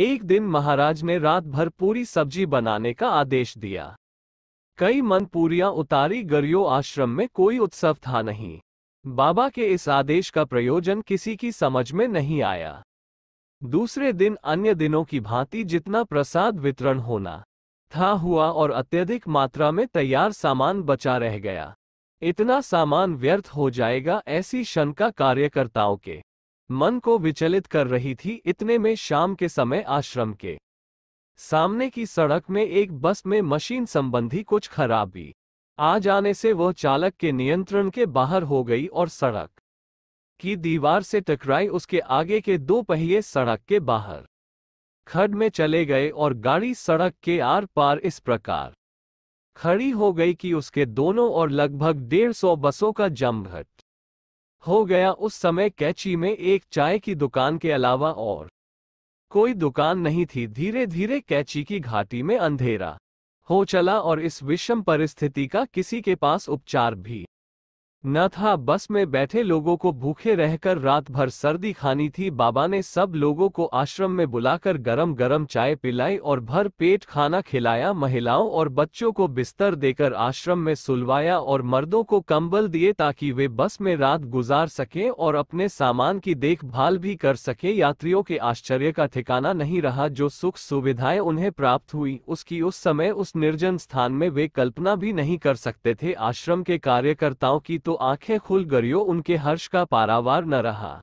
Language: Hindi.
एक दिन महाराज ने रात भर पूरी सब्जी बनाने का आदेश दिया कई मन पूरियां उतारी गरियो आश्रम में कोई उत्सव था नहीं बाबा के इस आदेश का प्रयोजन किसी की समझ में नहीं आया दूसरे दिन अन्य दिनों की भांति जितना प्रसाद वितरण होना था हुआ और अत्यधिक मात्रा में तैयार सामान बचा रह गया इतना सामान व्यर्थ हो जाएगा ऐसी शंका कार्यकर्ताओं के मन को विचलित कर रही थी इतने में शाम के समय आश्रम के सामने की सड़क में एक बस में मशीन संबंधी कुछ खराबी आ जाने से वह चालक के नियंत्रण के बाहर हो गई और सड़क की दीवार से टकराई उसके आगे के दो पहिए सड़क के बाहर खड में चले गए और गाड़ी सड़क के आर पार इस प्रकार खड़ी हो गई कि उसके दोनों और लगभग डेढ़ सौ बसों का जमघट हो गया उस समय कैची में एक चाय की दुकान के अलावा और कोई दुकान नहीं थी धीरे धीरे कैची की घाटी में अंधेरा हो चला और इस विषम परिस्थिति का किसी के पास उपचार भी न था बस में बैठे लोगों को भूखे रहकर रात भर सर्दी खानी थी बाबा ने सब लोगों को आश्रम में बुलाकर गरम गरम चाय पिलाई और भर पेट खाना खिलाया महिलाओं और बच्चों को बिस्तर देकर आश्रम में सुलवाया और मर्दों को कंबल दिए ताकि वे बस में रात गुजार सकें और अपने सामान की देखभाल भी कर सके यात्रियों के आश्चर्य का ठिकाना नहीं रहा जो सुख सुविधाएं उन्हें प्राप्त हुई उसकी उस समय उस निर्जन स्थान में वे कल्पना भी नहीं कर सकते थे आश्रम के कार्यकर्ताओं की तो तो आंखें खुल गरियो उनके हर्ष का पारावार न रहा